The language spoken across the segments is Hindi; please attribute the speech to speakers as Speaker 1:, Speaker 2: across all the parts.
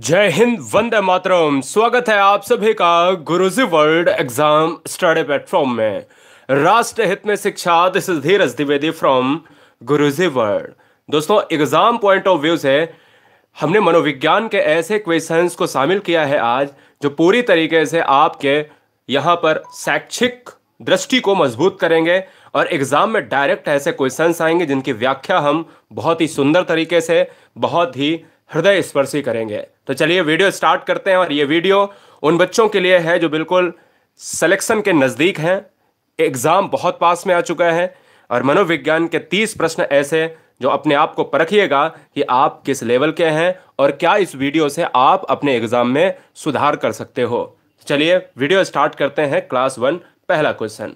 Speaker 1: जय हिंद वंदे मातरम स्वागत है आप सभी का Guruji world exam study platform में राष्ट्र हित में शिक्षा this is Dheeraj Dwivedi from Guruji world दोस्तों एग्जाम पॉइंट ऑफ व्यू से हमने मनोविज्ञान के ऐसे क्वेश्चंस को शामिल किया है आज जो पूरी तरीके से आपके यहाँ पर शैक्षिक दृष्टि को मजबूत करेंगे और एग्जाम में डायरेक्ट ऐसे क्वेश्चंस आएंगे जिनकी व्याख्या हम बहुत ही सुंदर तरीके से बहुत ही हृदय स्पर्शी करेंगे तो चलिए वीडियो स्टार्ट करते हैं और ये वीडियो उन बच्चों के लिए है जो बिल्कुल सिलेक्शन के नज़दीक हैं एग्ज़ाम बहुत पास में आ चुका है और मनोविज्ञान के तीस प्रश्न ऐसे जो अपने आप को परखिएगा कि आप किस लेवल के हैं और क्या इस वीडियो से आप अपने एग्ज़ाम में सुधार कर सकते हो चलिए वीडियो स्टार्ट करते हैं क्लास वन पहला क्वेश्चन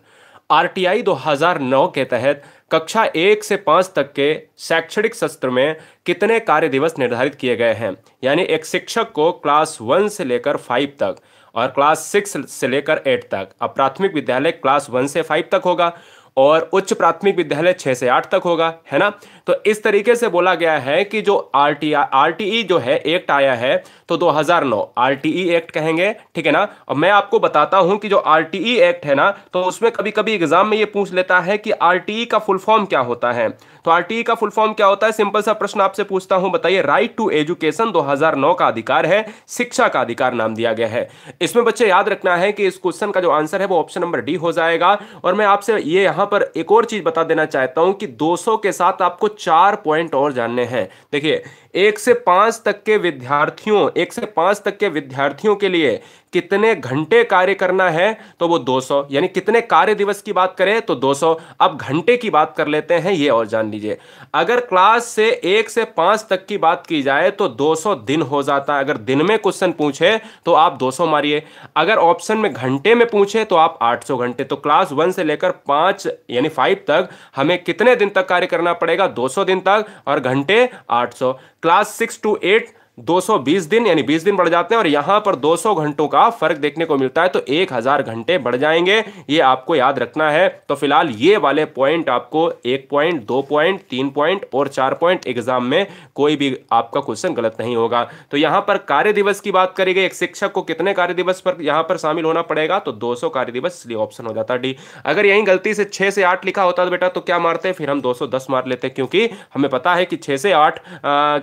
Speaker 1: आरटीआई 2009 के तहत कक्षा एक से पाँच तक के शैक्षणिक सत्र में कितने कार्य दिवस निर्धारित किए गए हैं यानी एक शिक्षक को क्लास वन से लेकर फाइव तक और क्लास सिक्स से लेकर एट तक अब प्राथमिक विद्यालय क्लास वन से फाइव तक होगा और उच्च प्राथमिक विद्यालय छः से आठ तक होगा है ना तो इस तरीके से बोला गया है कि जो R T R T E जो है एक्ट आया है तो 2009 हजार नौ आर टी ई एक्ट कहेंगे ठीक है ना और मैं आपको बताता हूं कि जो आर टी ई एक्ट है ना तो उसमें कभी कभी एग्जाम में ये पूछ लेता है कि आर टी ई का फुल फॉर्म क्या होता है तो आर टी ई का फुल फॉर्म क्या होता है सिंपल सा प्रश्न आपसे पूछता हूं बताइए राइट टू एजुकेशन दो हजार नौ का अधिकार है शिक्षा का अधिकार नाम दिया गया है इसमें बच्चे याद रखना है कि इस क्वेश्चन का जो आंसर है वो ऑप्शन नंबर डी हो जाएगा और मैं आपसे ये यहां पर एक और चीज बता देना चाहता हूं कि 200 के साथ आपको चार पॉइंट और जानने हैं देखिए एक से पांच तक के विद्यार्थियों एक से पांच तक के विद्यार्थियों के लिए कितने घंटे कार्य करना है तो वो 200 यानी कितने कार्य दिवस की बात करें तो 200 अब घंटे की बात कर लेते हैं ये और जान लीजिए अगर क्लास से एक से पांच तक की बात की जाए तो 200 दिन हो जाता है अगर दिन में क्वेश्चन पूछे तो आप 200 मारिए अगर ऑप्शन में घंटे में पूछे तो आप 800 घंटे तो क्लास वन से लेकर पांच यानी फाइव तक हमें कितने दिन तक कार्य करना पड़ेगा दो दिन तक और घंटे आठ क्लास सिक्स टू एट 220 दिन यानी 20 दिन बढ़ जाते हैं और यहां पर 200 घंटों का फर्क देखने को मिलता है तो 1000 घंटे बढ़ जाएंगे ये आपको याद रखना है तो फिलहाल ये वाले पॉइंट आपको एक पॉइंट दो पॉइंट तीन पॉइंट और चार पॉइंट एग्जाम में कोई भी आपका क्वेश्चन गलत नहीं होगा तो यहां पर कार्य दिवस की बात करेगी एक शिक्षक को कितने कार्य दिवस पर यहां पर शामिल होना पड़ेगा तो दो कार्य दिवस इसलिए ऑप्शन हो जाता डी अगर यही गलती से छह से आठ लिखा होता तो बेटा तो क्या मारते फिर हम दो मार लेते क्योंकि हमें पता है कि छह से आठ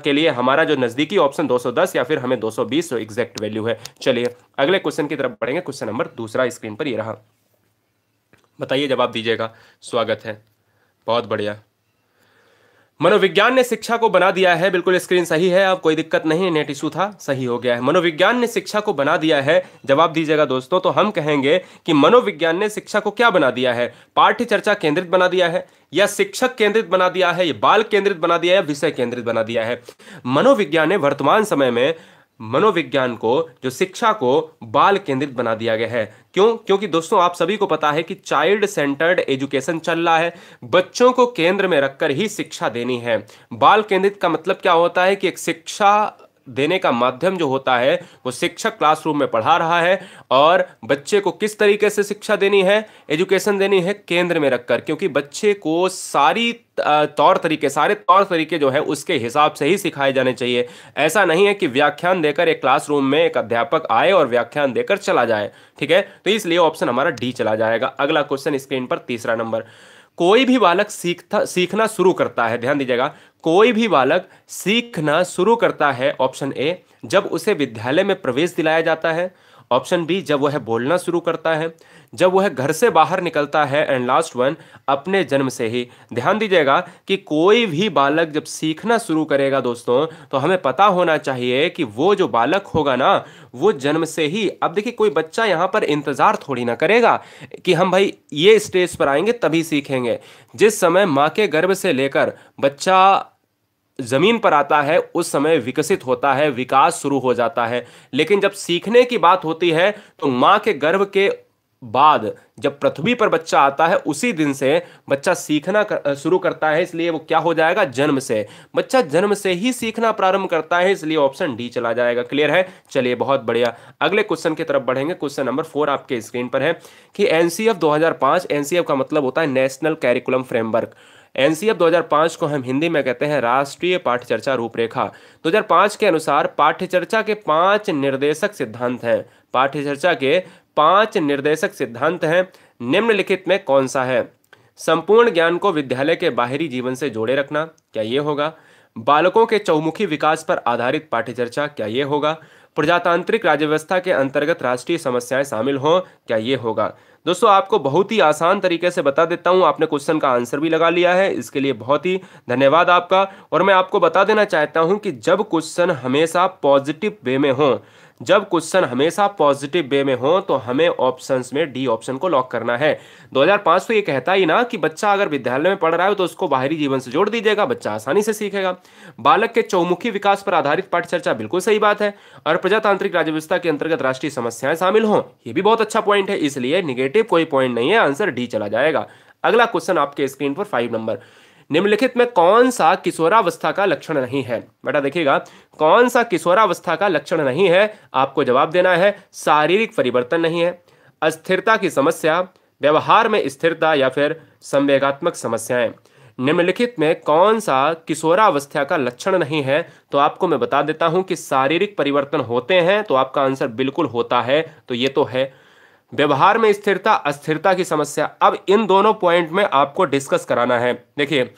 Speaker 1: के लिए हमारा जो नजदीकी ऑप्शन क्वेश्चन 210 या फिर हमें 220 सौ एग्जैक्ट वैल्यू तो है चलिए अगले क्वेश्चन की तरफ बढ़ेंगे क्वेश्चन नंबर दूसरा स्क्रीन पर ये रहा बताइए जवाब दीजिएगा स्वागत है बहुत बढ़िया मनोविज्ञान ने शिक्षा को बना दिया है बिल्कुल स्क्रीन सही है अब कोई दिक्कत नहीं नेट इशू था सही हो गया है मनोविज्ञान ने शिक्षा को बना दिया है जवाब दीजिएगा दोस्तों तो हम कहेंगे कि मनोविज्ञान ने शिक्षा को क्या बना दिया है पाठ्य चर्चा केंद्रित बना दिया है या शिक्षक केंद्रित बना दिया है या बाल केंद्रित बना दिया है विषय केंद्रित बना दिया है मनोविज्ञान ने वर्तमान समय में मनोविज्ञान को जो शिक्षा को बाल केंद्रित बना दिया गया है क्यों क्योंकि दोस्तों आप सभी को पता है कि चाइल्ड सेंटर्ड एजुकेशन चल रहा है बच्चों को केंद्र में रखकर ही शिक्षा देनी है बाल केंद्रित का मतलब क्या होता है कि एक शिक्षा देने का माध्यम जो होता है वो शिक्षक क्लासरूम में पढ़ा रहा है और बच्चे को किस तरीके से शिक्षा देनी है एजुकेशन देनी है केंद्र में रखकर क्योंकि बच्चे को सारी तौर तरीके सारे तौर तरीके जो है उसके हिसाब से ही सिखाए जाने चाहिए ऐसा नहीं है कि व्याख्यान देकर एक क्लासरूम में एक अध्यापक आए और व्याख्यान देकर चला जाए ठीक है तो इसलिए ऑप्शन हमारा डी चला जाएगा अगला क्वेश्चन स्क्रीन पर तीसरा नंबर कोई भी बालक सीखता सीखना शुरू करता है ध्यान दीजिएगा कोई भी बालक सीखना शुरू करता है ऑप्शन ए जब उसे विद्यालय में प्रवेश दिलाया जाता है ऑप्शन बी जब वह बोलना शुरू करता है जब वह घर से बाहर निकलता है एंड लास्ट वन अपने जन्म से ही ध्यान दीजिएगा कि कोई भी बालक जब सीखना शुरू करेगा दोस्तों तो हमें पता होना चाहिए कि वो जो बालक होगा ना वो जन्म से ही अब देखिए कोई बच्चा यहाँ पर इंतज़ार थोड़ी ना करेगा कि हम भाई ये स्टेज पर आएंगे तभी सीखेंगे जिस समय माँ के गर्भ से लेकर बच्चा ज़मीन पर आता है उस समय विकसित होता है विकास शुरू हो जाता है लेकिन जब सीखने की बात होती है तो माँ के गर्भ के बाद जब पृथ्वी पर बच्चा आता है उसी दिन से बच्चा सीखना कर, शुरू करता है इसलिए वो क्या हो जाएगा जन्म से बच्चा जन्म से ही सीखना प्रारंभ करता है इसलिए ऑप्शन डी चला जाएगा क्लियर है चलिए बहुत बढ़िया अगले क्वेश्चन की तरफ बढ़ेंगे क्वेश्चन नंबर फोर आपके स्क्रीन पर है कि एनसीएफ 2005 एनसीएफ का मतलब होता है नेशनल कैरिकुलम फ्रेमवर्क एनसीएफ 2005 को हम हिंदी में कहते हैं राष्ट्रीय पाठ्यचर्चा रूपरेखा 2005 के अनुसार पाठ्यचर्चा के पांच निर्देशक सिद्धांत हैं पाठ्य चर्चा के पांच निर्देशक सिद्धांत हैं निम्नलिखित में कौन सा है संपूर्ण ज्ञान को विद्यालय के बाहरी जीवन से जोड़े रखना क्या ये होगा बालकों के चौमुखी विकास पर आधारित पाठ्यचर्चा क्या ये होगा प्रजातांत्रिक राज्य व्यवस्था के अंतर्गत राष्ट्रीय समस्याएं शामिल हों क्या ये होगा दोस्तों आपको बहुत ही आसान तरीके से बता देता हूं आपने क्वेश्चन का आंसर भी लगा लिया है इसके लिए बहुत ही धन्यवाद आपका और मैं आपको बता देना चाहता हूं कि जब क्वेश्चन हमेशा पॉजिटिव वे में हों जब क्वेश्चन हमेशा पॉजिटिव वे में हो तो हमें ऑप्शन में डी ऑप्शन को लॉक करना है 2005 तो ये कहता ही ना कि बच्चा अगर विद्यालय में पढ़ रहा है तो उसको बाहरी जीवन से जोड़ दीजिएगा बच्चा आसानी से सीखेगा बालक के चौमुखी विकास पर आधारित पाठ चर्चा बिल्कुल सही बात है और प्रजातांत्रिक राज्य व्यवस्था के अंतर्गत राष्ट्रीय समस्याएं शामिल हों ये भी बहुत अच्छा पॉइंट है इसलिए निगेटिव कोई पॉइंट नहीं है आंसर डी चला जाएगा अगला क्वेश्चन आपके स्क्रीन पर फाइव नंबर निम्नलिखित में कौन सा किशोरावस्था का लक्षण नहीं है बेटा देखिएगा कौन सा किशोरावस्था का लक्षण नहीं है आपको जवाब देना है शारीरिक परिवर्तन नहीं है अस्थिरता की समस्या व्यवहार में स्थिरता या फिर संवेगात्मक समस्याएं निम्नलिखित में कौन सा किशोरावस्था का लक्षण नहीं है तो आपको मैं बता देता हूं कि शारीरिक परिवर्तन होते हैं तो आपका आंसर बिल्कुल होता है तो ये तो है व्यवहार में स्थिरता अस्थिरता की समस्या अब इन दोनों पॉइंट में आपको डिस्कस कराना है देखिए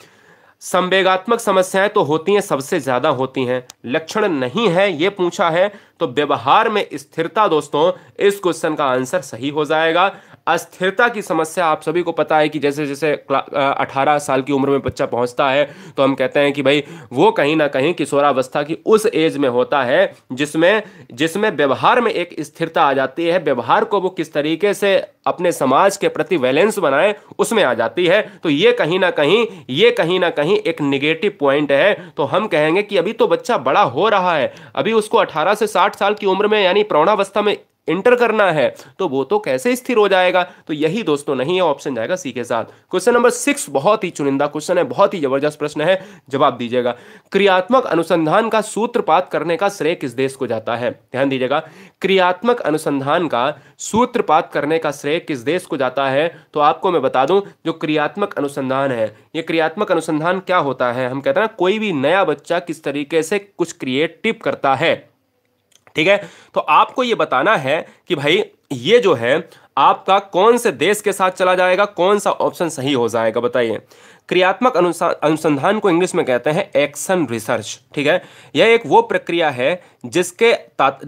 Speaker 1: संवेगात्मक समस्याएं तो होती हैं सबसे ज्यादा होती हैं लक्षण नहीं है ये पूछा है तो व्यवहार में स्थिरता दोस्तों इस क्वेश्चन का आंसर सही हो जाएगा अस्थिरता की समस्या आप सभी को पता है कि जैसे जैसे अठारह साल की उम्र में बच्चा पहुंचता है तो हम कहते हैं कि भाई वो कहीं ना कहीं किशोरावस्था की उस एज में होता है जिसमें जिसमें व्यवहार में एक स्थिरता आ जाती है व्यवहार को वो किस तरीके से अपने समाज के प्रति वैलेंस बनाए उसमें आ जाती है तो ये कहीं ना कहीं ये कहीं ना कहीं एक निगेटिव पॉइंट है तो हम कहेंगे कि अभी तो बच्चा बड़ा हो रहा है अभी उसको अठारह से साठ साल की उम्र में यानी प्रौणावस्था में इंटर करना है तो वो तो कैसे स्थिर हो जाएगा तो यही दोस्तों नहीं है ऑप्शन जाएगा सी के साथ क्वेश्चन नंबर सिक्स बहुत ही चुनिंदा क्वेश्चन है बहुत ही जबरदस्त प्रश्न है जवाब दीजिएगा क्रियात्मक अनुसंधान का सूत्रपात करने का श्रेय किस देश को जाता है ध्यान दीजिएगा क्रियात्मक अनुसंधान का सूत्रपात करने का श्रेय किस देश को जाता है तो आपको मैं बता दूं जो क्रियात्मक अनुसंधान है ये क्रियात्मक अनुसंधान क्या होता है हम कहते हैं ना कोई भी नया बच्चा किस तरीके से कुछ क्रिएटिव करता है ठीक है तो आपको ये बताना है कि भाई ये जो है आपका कौन से देश के साथ चला जाएगा कौन सा ऑप्शन सही हो जाएगा बताइए क्रियात्मक अनुसंधान को इंग्लिश में कहते हैं एक्शन रिसर्च ठीक है यह एक वो प्रक्रिया है जिसके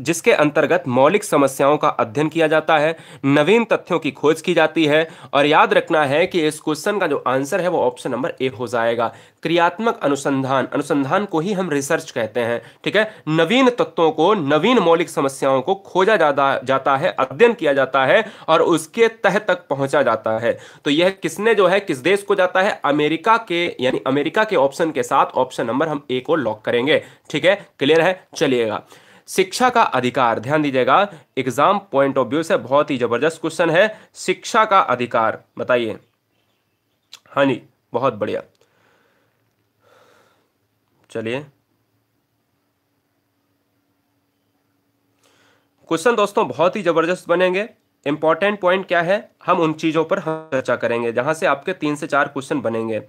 Speaker 1: जिसके अंतर्गत मौलिक समस्याओं का अध्ययन किया जाता है नवीन तथ्यों की खोज की जाती है और याद रखना है कि इस क्वेश्चन का जो आंसर है वो ऑप्शन नंबर ए हो जाएगा क्रियात्मक अनुसंधान अनुसंधान को ही हम रिसर्च कहते हैं ठीक है नवीन तत्वों को नवीन मौलिक समस्याओं को खोजा जाता जाता है अध्ययन किया जाता है और उसके तह तक पहुंचा जाता है तो यह किसने जो है किस देश को जाता है अमेरिका के यानी अमेरिका के ऑप्शन के साथ ऑप्शन नंबर हम ए को लॉक करेंगे ठीक है क्लियर है चलिएगा शिक्षा का अधिकार ध्यान दीजिएगा एग्जाम पॉइंट ऑफ व्यू से बहुत ही जबरदस्त क्वेश्चन है शिक्षा का अधिकार बताइए हाँ जी बहुत बढ़िया चलिए क्वेश्चन दोस्तों बहुत ही जबरदस्त बनेंगे इंपॉर्टेंट पॉइंट क्या है हम उन चीज़ों पर हम चर्चा करेंगे जहां से आपके तीन से चार क्वेश्चन बनेंगे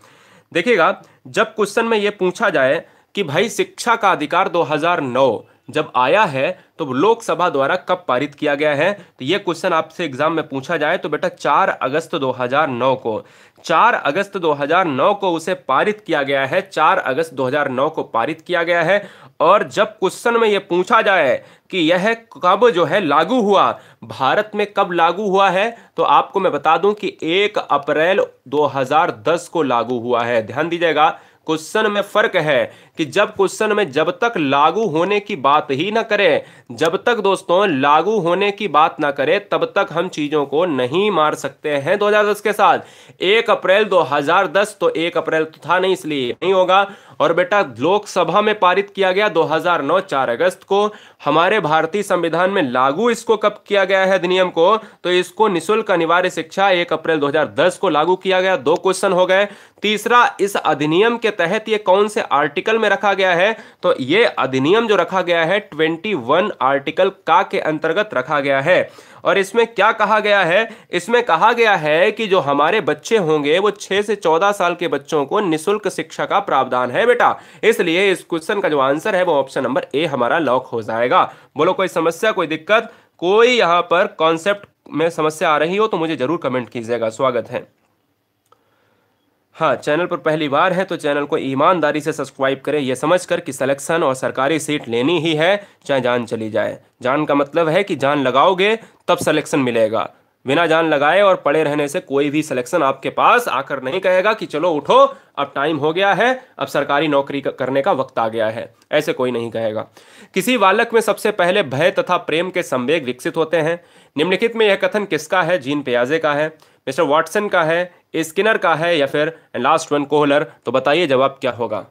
Speaker 1: देखिएगा जब क्वेश्चन में यह पूछा जाए कि भाई शिक्षा का अधिकार 2009 जब आया है तो लोकसभा द्वारा कब पारित किया गया है तो ये क्वेश्चन आपसे एग्जाम में पूछा जाए तो बेटा 4 अगस्त 2009 को 4 अगस्त 2009 को उसे पारित किया गया है 4 अगस्त 2009 को पारित किया गया है और जब क्वेश्चन में यह पूछा जाए कि यह कब जो है लागू हुआ भारत में कब लागू हुआ है तो आपको मैं बता दूं कि 1 अप्रैल 2010 को लागू हुआ है ध्यान दीजिएगा क्वेश्चन में फर्क है कि जब क्वेश्चन में जब तक लागू होने की बात ही ना करे जब तक दोस्तों लागू होने की बात ना करे तब तक हम चीज़ों को नहीं मार सकते हैं 2010 के साथ एक अप्रैल 2010 तो एक अप्रैल तो था नहीं इसलिए नहीं होगा और बेटा लोकसभा में पारित किया गया 2009 चार अगस्त को हमारे भारतीय संविधान में लागू इसको कब किया गया है अधिनियम को तो इसको निशुल्क अनिवार्य शिक्षा 1 अप्रैल 2010 को लागू किया गया दो क्वेश्चन हो गए तीसरा इस अधिनियम के तहत ये कौन से आर्टिकल में रखा गया है तो ये अधिनियम जो रखा गया है 21 आर्टिकल का के अंतर्गत रखा गया है और इसमें क्या कहा गया है इसमें कहा गया है कि जो हमारे बच्चे होंगे वो 6 से 14 साल के बच्चों को निशुल्क शिक्षा का प्रावधान है बेटा इसलिए इस क्वेश्चन का जो आंसर है वो ऑप्शन नंबर ए हमारा लॉक हो जाएगा बोलो कोई समस्या कोई दिक्कत कोई यहाँ पर कॉन्सेप्ट में समस्या आ रही हो तो मुझे जरूर कमेंट कीजिएगा स्वागत है हाँ चैनल पर पहली बार है तो चैनल को ईमानदारी से सब्सक्राइब करें यह समझ कर कि सिलेक्शन और सरकारी सीट लेनी ही है चाहे जान चली जाए जान का मतलब है कि जान लगाओगे तब सलेक्शन मिलेगा बिना जान लगाए और पड़े रहने से कोई भी सिलेक्शन आपके पास आकर नहीं कहेगा कि चलो उठो अब टाइम हो गया है अब सरकारी नौकरी करने का वक्त आ गया है ऐसे कोई नहीं कहेगा किसी बालक में सबसे पहले भय तथा प्रेम के संवेग विकसित होते हैं निम्नलिखित में यह कथन किसका है जीन प्याजे का है मिस्टर वाटसन का है स्किनर का है या फिर लास्ट वन कोहलर तो बताइए जवाब क्या होगा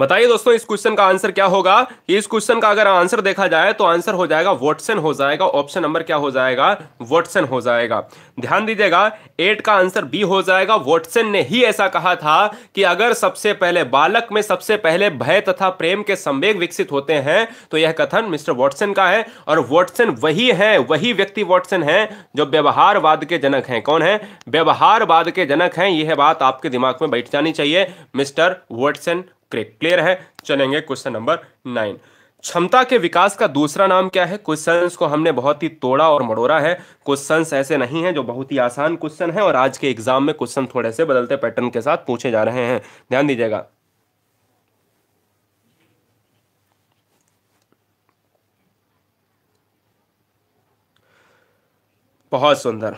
Speaker 1: बताइए दोस्तों इस क्वेश्चन का आंसर क्या होगा कि इस क्वेश्चन का अगर आंसर देखा जाए तो आंसर हो जाएगा वॉटसन हो जाएगा ऑप्शन नंबर क्या हो जाएगा वॉटसन हो जाएगा ध्यान दीजिएगा एट का आंसर बी हो जाएगा वॉटसन ने ही ऐसा कहा था कि अगर सबसे पहले बालक में सबसे पहले भय तथा प्रेम के संवेग विकसित होते हैं तो यह कथन मिस्टर वॉटसन का है और वॉटसन वही है वही व्यक्ति वॉटसन है जो व्यवहारवाद के जनक है कौन है व्यवहारवाद के जनक है यह बात आपके दिमाग में बैठ जानी चाहिए मिस्टर वॉटसन क्लियर है चलेंगे क्वेश्चन नंबर नाइन क्षमता के विकास का दूसरा नाम क्या है क्वेश्चंस को हमने बहुत ही तोड़ा और मड़ोरा है क्वेश्चंस ऐसे नहीं हैं जो बहुत ही आसान क्वेश्चन है और आज के एग्जाम में क्वेश्चन थोड़े से बदलते पैटर्न के साथ पूछे जा रहे हैं ध्यान दीजिएगा बहुत सुंदर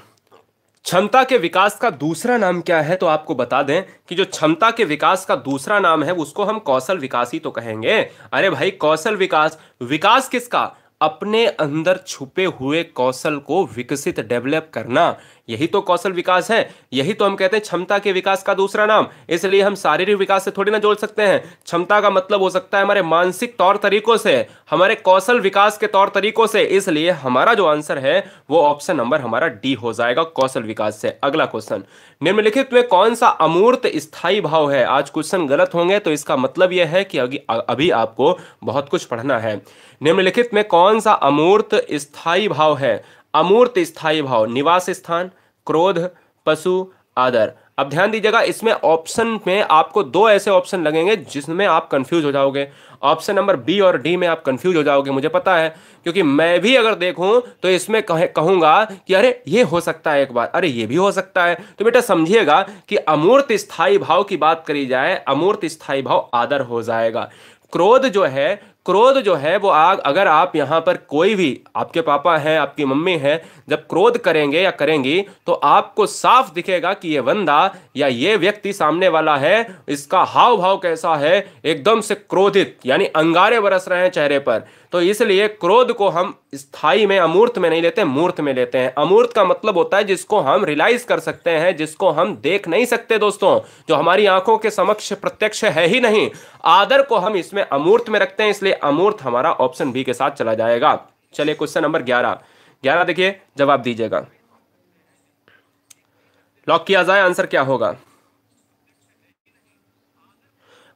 Speaker 1: क्षमता के विकास का दूसरा नाम क्या है तो आपको बता दें कि जो क्षमता के विकास का दूसरा नाम है उसको हम कौशल विकास ही तो कहेंगे अरे भाई कौशल विकास विकास किसका अपने अंदर छुपे हुए कौशल को विकसित डेवलप करना यही तो कौशल विकास है यही तो हम कहते हैं क्षमता के विकास का दूसरा नाम इसलिए हम शारीरिक विकास से थोड़ी ना जोड़ सकते हैं क्षमता का मतलब हो सकता है हमारे मानसिक तौर तरीकों से हमारे कौशल विकास के तौर तरीकों से इसलिए हमारा जो आंसर है वो ऑप्शन नंबर हमारा डी हो जाएगा कौशल विकास से अगला क्वेश्चन निम्नलिखित में कौन सा अमूर्त स्थायी भाव है आज क्वेश्चन गलत होंगे तो इसका मतलब यह है कि अभी आपको बहुत कुछ पढ़ना है निम्नलिखित में कौन सा अमूर्त स्थायी भाव है अमूर्त स्थायी भाव निवास स्थान क्रोध पशु आदर अब ध्यान दीजिएगा इसमें ऑप्शन में आपको दो ऐसे ऑप्शन लगेंगे जिसमें आप कंफ्यूज हो जाओगे ऑप्शन नंबर बी और डी में आप कंफ्यूज हो जाओगे मुझे पता है क्योंकि मैं भी अगर देखूं तो इसमें कह, कहूंगा कि अरे ये हो सकता है एक बार अरे ये भी हो सकता है तो बेटा समझिएगा कि अमूर्त स्थायी भाव की बात करी जाए अमूर्त स्थायी भाव आदर हो जाएगा क्रोध जो है क्रोध जो है वो आग अगर आप यहाँ पर कोई भी आपके पापा हैं आपकी मम्मी हैं जब क्रोध करेंगे या करेंगी तो आपको साफ दिखेगा कि ये बंदा या ये व्यक्ति सामने वाला है इसका हाव भाव कैसा है एकदम से क्रोधित यानी अंगारे बरस रहे हैं चेहरे पर तो इसलिए क्रोध को हम स्थाई में अमूर्त में नहीं लेते मूर्त में लेते हैं अमूर्त का मतलब होता है जिसको हम रिलाइज कर सकते हैं जिसको हम देख नहीं सकते दोस्तों जो हमारी आंखों के समक्ष प्रत्यक्ष है ही नहीं आदर को हम इसमें अमूर्त में रखते हैं इसलिए अमूर्त हमारा ऑप्शन बी के साथ चला जाएगा चलिए क्वेश्चन नंबर ग्यारह ग्यारह देखिए जवाब दीजिएगा लॉक किया जाए आंसर क्या होगा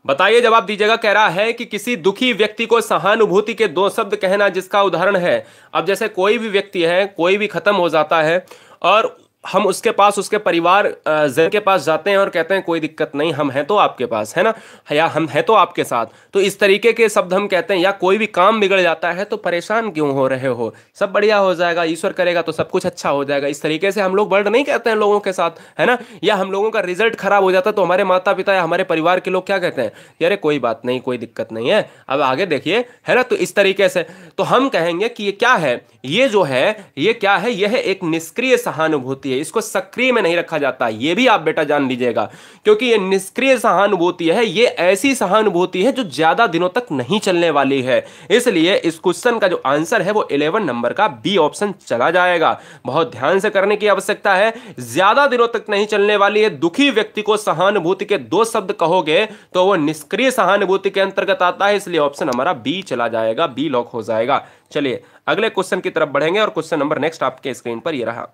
Speaker 1: बताइए जवाब दीजिएगा कह रहा है कि किसी दुखी व्यक्ति को सहानुभूति के दो शब्द कहना जिसका उदाहरण है अब जैसे कोई भी व्यक्ति है कोई भी खत्म हो जाता है और हम उसके पास उसके परिवार जन के पास जाते हैं और कहते हैं कोई दिक्कत नहीं हम हैं तो आपके पास है ना या हम हैं तो आपके साथ तो इस तरीके के शब्द हम कहते हैं या कोई भी काम बिगड़ जाता है तो परेशान क्यों हो रहे हो सब बढ़िया हो जाएगा ईश्वर करेगा तो सब कुछ अच्छा हो जाएगा इस तरीके से हम लोग वर्ड नहीं कहते हैं लोगों के साथ है ना या हम लोगों का रिजल्ट खराब हो जाता है तो हमारे माता पिता या हमारे परिवार के लोग क्या कहते हैं यारे कोई बात नहीं कोई दिक्कत नहीं है अब आगे देखिए है ना तो इस तरीके से तो हम कहेंगे कि ये क्या है ये जो है ये क्या है यह एक निष्क्रिय सहानुभूति जाती है इसको सक्रिय में नहीं रखा जाता ये भी आप बेटा जान लीजिएगा क्योंकि ये निष्क्रिय सहानुभूति है ये ऐसी सहानुभूति है जो ज्यादा दिनों तक नहीं चलने वाली है इसलिए इस क्वेश्चन का जो आंसर है वो इलेवन नंबर का बी ऑप्शन चला जाएगा बहुत ध्यान से करने की आवश्यकता है ज्यादा दिनों तक नहीं चलने वाली है दुखी व्यक्ति को सहानुभूति के दो शब्द कहोगे तो वो निष्क्रिय सहानुभूति के अंतर्गत आता है इसलिए ऑप्शन हमारा बी चला जाएगा बी लॉक हो जाएगा चलिए अगले क्वेश्चन की तरफ बढ़ेंगे और क्वेश्चन नंबर नेक्स्ट आपके स्क्रीन पर यह रहा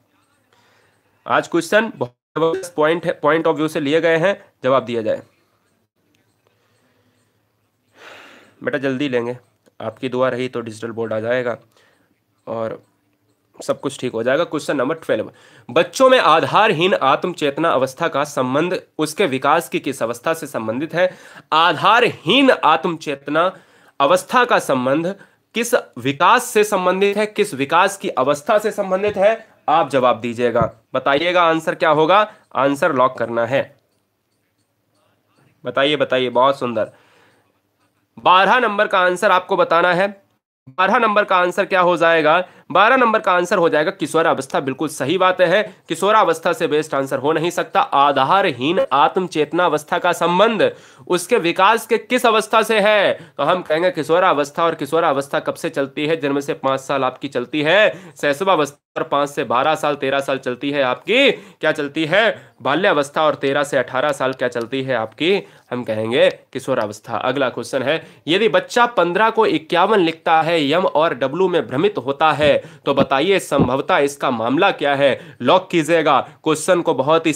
Speaker 1: आज question point point of view से लिए गए हैं जवाब दिया जाए बेटा जल्दी लेंगे आपकी दुआ रही तो डिजिटल बोर्ड आ जाएगा और सब कुछ ठीक हो जाएगा क्वेश्चन नंबर ट्वेल्व बच्चों में आधारहीन आत्म चेतना अवस्था का संबंध उसके विकास की किस अवस्था से संबंधित है आधारहीन आत्म चेतना अवस्था का संबंध किस विकास से संबंधित है किस विकास की अवस्था से संबंधित है आप जवाब दीजिएगा बताइएगा आंसर क्या होगा आंसर लॉक करना है बताइए बताइए बहुत सुंदर बारह नंबर का आंसर आपको बताना है बारह नंबर का आंसर क्या हो जाएगा बारह नंबर का आंसर हो जाएगा किशोरावस्था बिल्कुल सही बात है किशोरावस्था से बेस्ट आंसर हो नहीं सकता आधारहीन आत्म चेतनावस्था का संबंध उसके विकास के किस अवस्था से है तो हम कहेंगे किशोरावस्था और किशोरावस्था कब से चलती है जन्म से पांच साल आपकी चलती है सहसुभावस्था और पांच से बारह साल तेरह साल चलती है आपकी क्या चलती है बाल्यावस्था और तेरह से अठारह साल क्या चलती है आपकी हम कहेंगे किशोरावस्था अगला क्वेश्चन है यदि बच्चा पंद्रह को इक्यावन लिखता है यम और डब्लू में भ्रमित होता है तो बताइए संभवतः इसका मामला क्या है लॉक कीजिएगा क्वेश्चन को बहुत ही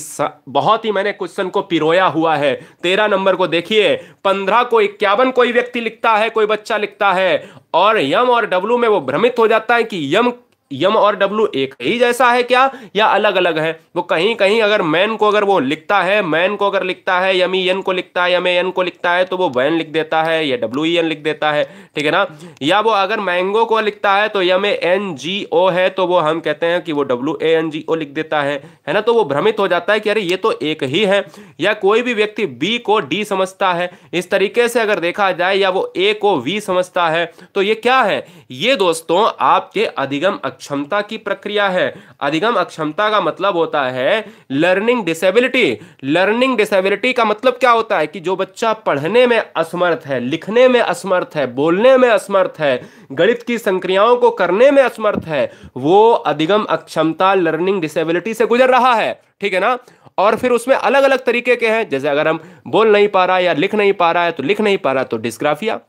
Speaker 1: बहुत ही मैंने क्वेश्चन को पिरोया हुआ है तेरह नंबर को देखिए पंद्रह को इक्यावन कोई व्यक्ति लिखता है कोई बच्चा लिखता है और यम और डब्लू में वो भ्रमित हो जाता है कि यम यम और डब्लू एक ही जैसा है क्या या अलग अलग है वो कहीं कहीं अगर मैन को अगर वो लिखता है मैन को अगर लिखता है यमी एन को लिखता है यमे एन को लिखता है तो वो वैन लिख देता है या डब्ल्यू ई एन लिख देता है ठीक है ना या वो अगर मैंगो को लिखता है तो यमे एन जी ओ है तो वो हम कहते हैं कि वो डब्ल्यू ए एन जी ओ लिख देता है है ना तो वो भ्रमित हो जाता है कि अरे ये तो एक ही है या कोई भी व्यक्ति बी को डी समझता है इस तरीके से अगर देखा जाए या वो ए को वी समझता है तो ये क्या है ये दोस्तों आपके अधिगम अक्षमता की प्रक्रिया है अधिगम अक्षमता का मतलब होता है लर्निंग डिसेबिलिटी लर्निंग डिसेबिलिटी का मतलब क्या होता है कि जो बच्चा पढ़ने में असमर्थ है लिखने में असमर्थ है बोलने में असमर्थ है गणित की संक्रियाओं को करने में असमर्थ है वो अधिगम अक्षमता लर्निंग डिसेबिलिटी से गुजर रहा है ठीक है ना और फिर उसमें अलग अलग तरीके के हैं जैसे अगर हम बोल नहीं पा रहा या लिख नहीं पा रहा है तो लिख नहीं पा रहा तो डिस्ग्राफिया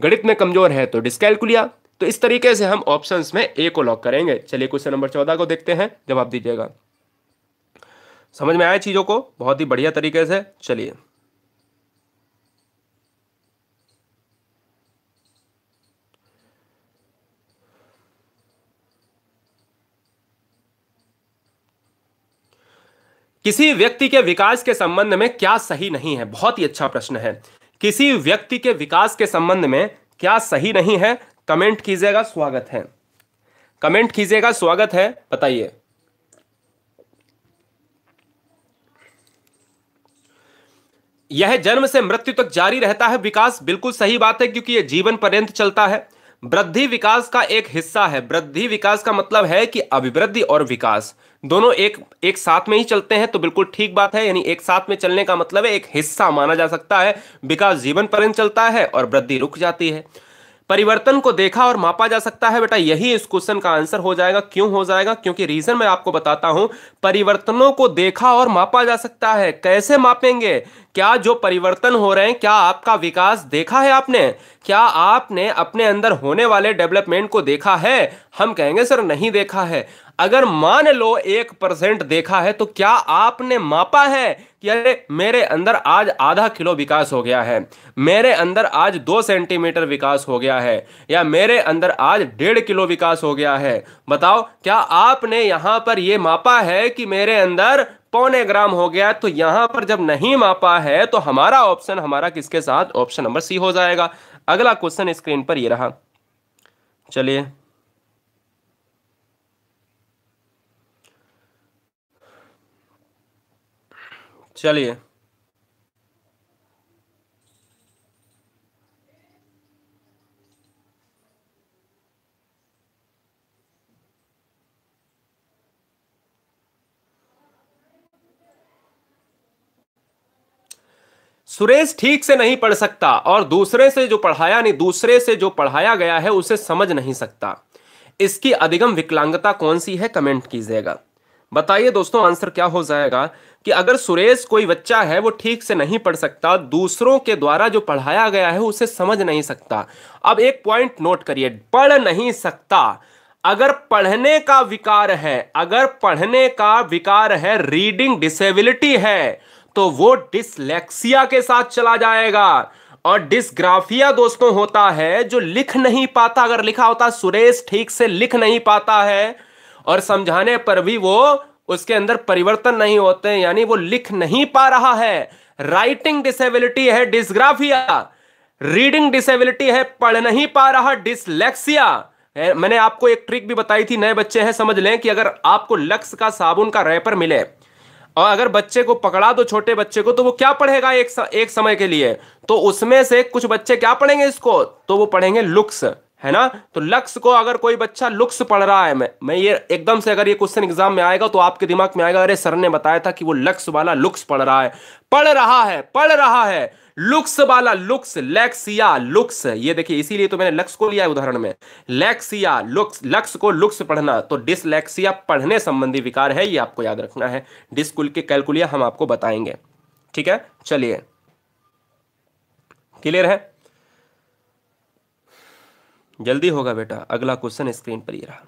Speaker 1: गणित में कमजोर है तो डिस्कैलकुलिया तो इस तरीके से हम ऑप्शंस में ए को लॉक करेंगे चलिए क्वेश्चन नंबर चौदह को देखते हैं जवाब दीजिएगा समझ में आया चीज़ों को बहुत ही बढ़िया तरीके से चलिए किसी व्यक्ति के विकास के संबंध में क्या सही नहीं है बहुत ही अच्छा प्रश्न है किसी व्यक्ति के विकास के संबंध में क्या सही नहीं है कमेंट कीजिएगा स्वागत है कमेंट कीजिएगा स्वागत है बताइए यह जन्म से मृत्यु तक जारी रहता है विकास बिल्कुल सही बात है क्योंकि यह जीवन पर्यंत चलता है वृद्धि विकास का एक हिस्सा है वृद्धि विकास का मतलब है कि अभिवृद्धि और विकास दोनों एक एक साथ में ही चलते हैं तो बिल्कुल ठीक बात है यानी एक साथ में चलने का मतलब है एक हिस्सा माना जा सकता है विकास जीवन पर्यंत चलता है और वृद्धि रुक जाती है परिवर्तन को देखा और मापा जा सकता है बेटा यही इस क्वेश्चन का आंसर हो जाएगा क्यों हो जाएगा क्योंकि रीजन मैं आपको बताता हूं परिवर्तनों को देखा और मापा जा सकता है कैसे मापेंगे क्या जो परिवर्तन हो रहे हैं क्या आपका विकास देखा है आपने क्या आपने अपने अंदर होने वाले डेवलपमेंट को देखा है हम कहेंगे सर नहीं देखा है अगर मान लो एक परसेंट देखा है तो क्या आपने मापा है कि अरे मेरे अंदर आज आधा किलो विकास हो गया है मेरे अंदर आज दो सेंटीमीटर विकास हो गया है या मेरे अंदर आज डेढ़ किलो विकास हो गया है बताओ क्या आपने यहां पर यह मापा है कि मेरे अंदर पौने ग्राम हो गया तो यहां पर जब नहीं मापा है तो हमारा ऑप्शन हमारा किसके साथ ऑप्शन नंबर सी हो जाएगा अगला क्वेश्चन स्क्रीन पर यह रहा चलिए चलिए सुरेश ठीक से नहीं पढ़ सकता और दूसरे से जो पढ़ाया नहीं दूसरे से जो पढ़ाया गया है उसे समझ नहीं सकता इसकी अधिगम विकलांगता कौन सी है कमेंट कीजिएगा बताइए दोस्तों आंसर क्या हो जाएगा कि अगर सुरेश कोई बच्चा है वो ठीक से नहीं पढ़ सकता दूसरों के द्वारा जो पढ़ाया गया है उसे समझ नहीं सकता अब एक पॉइंट नोट करिए पढ़ नहीं सकता अगर पढ़ने का विकार है अगर पढ़ने का विकार है रीडिंग डिसेबिलिटी है तो वो डिसलेक्सिया के साथ चला जाएगा और डिसग्राफिया दोस्तों होता है जो लिख नहीं पाता अगर लिखा होता सुरेश ठीक से लिख नहीं पाता है और समझाने पर भी वो उसके अंदर परिवर्तन नहीं होते हैं यानी वो लिख नहीं पा रहा है राइटिंग डिसेबिलिटी है डिस्ग्राफिया रीडिंग डिसेबिलिटी है पढ़ नहीं पा रहा डिसलेक्सिया मैंने आपको एक ट्रिक भी बताई थी नए बच्चे हैं समझ लें कि अगर आपको लक्स का साबुन का रैपर मिले और अगर बच्चे को पकड़ा दो छोटे बच्चे को तो वो क्या पढ़ेगा एक, एक समय के लिए तो उसमें से कुछ बच्चे क्या पढ़ेंगे इसको तो वो पढ़ेंगे लुक्स है ना तो लक्ष्य को अगर कोई बच्चा लुक्स पढ़ रहा है मैं मैं ये एकदम से अगर ये क्वेश्चन एग्जाम में आएगा तो आपके दिमाग में आएगा अरे सर ने बताया था कि वो लक्स वाला लुक्स पढ़ रहा है पढ़ रहा है पढ़ रहा है लुक्स वाला लुक्स लेक्सिया लुक्स ये देखिए इसीलिए तो मैंने लक्स को लिया है उदाहरण में लेक्सिया लुक्स लक्स को लुक्स पढ़ना तो डिसलेक्सिया पढ़ने संबंधी विकार है ये आपको याद रखना है डिस्कुल के कैलकुलिया हम आपको बताएंगे ठीक है चलिए क्लियर है जल्दी होगा बेटा अगला क्वेश्चन स्क्रीन पर ये रहा